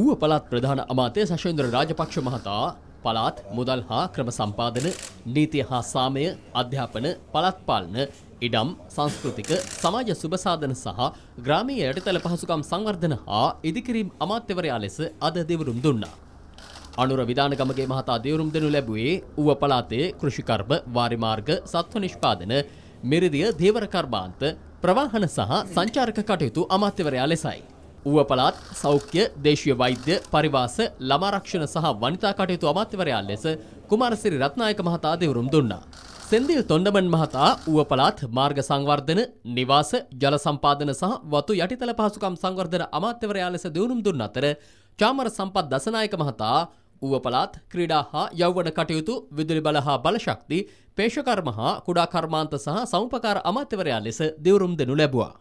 ඌව පළාත් ප්‍රධාන අමාත්‍ය සශේන්ද්‍ර රාජපක්ෂ මහතා පළාත් මුදල් හා ක්‍රම සම්පාදන නීතිය හා සාමය අධ්‍යාපන පළාත් පාලන ඉඩම් සංස්කෘතික සමාජ සුබසාධන සහ ග්‍රාමීය යටිතල පහසුකම් සංවර්ධන හා ඉදිකිරීම් අමාත්‍යවරයා ලෙස අද දෙවරුම් දුන්නා. අනුර විධානගමගේ මහතා දෙවරුම් දෙනු ලැබුවේ ඌව පළාතේ කෘෂිකර්ම වාරිමාර්ග සත්ව නිෂ්පාදන මිරිදිය දේවර කර්මාන්ත ප්‍රවාහන සහ සංචාරක කටයුතු අමාත්‍යවරයා ලෙසයි. ඌව පළාත් සෞඛ්‍ය දේශීය වෛද්‍ය පරිවාස ළමාරක්ෂණ සහ වනිතා කටයුතු අමාත්‍යවරයා ලෙස කුමාරසිරි රත්නායක මහතා දෙවරුම් දුන්නා. සෙන්දිල් තොන්ඩමන් මහතා ඌව පළාත් මාර්ග සංවර්ධන නිවාස ජල සම්පාදන සහ වතු යටිතල පහසුකම් සංවර්ධන අමාත්‍යවරයා ලෙස දෙවරුම් දුන් අතර චාමර සම්පත් දසනායක මහතා ඌව පළාත් ක්‍රීඩා හා යෞවන කටයුතු විදුලි බල හා බලශක්ති පේෂකර්ම හා කුඩා කර්මාන්ත සහ සෞපකාර අමාත්‍යවරයා ලෙස දෙවරුම් දෙනු ලැබුවා.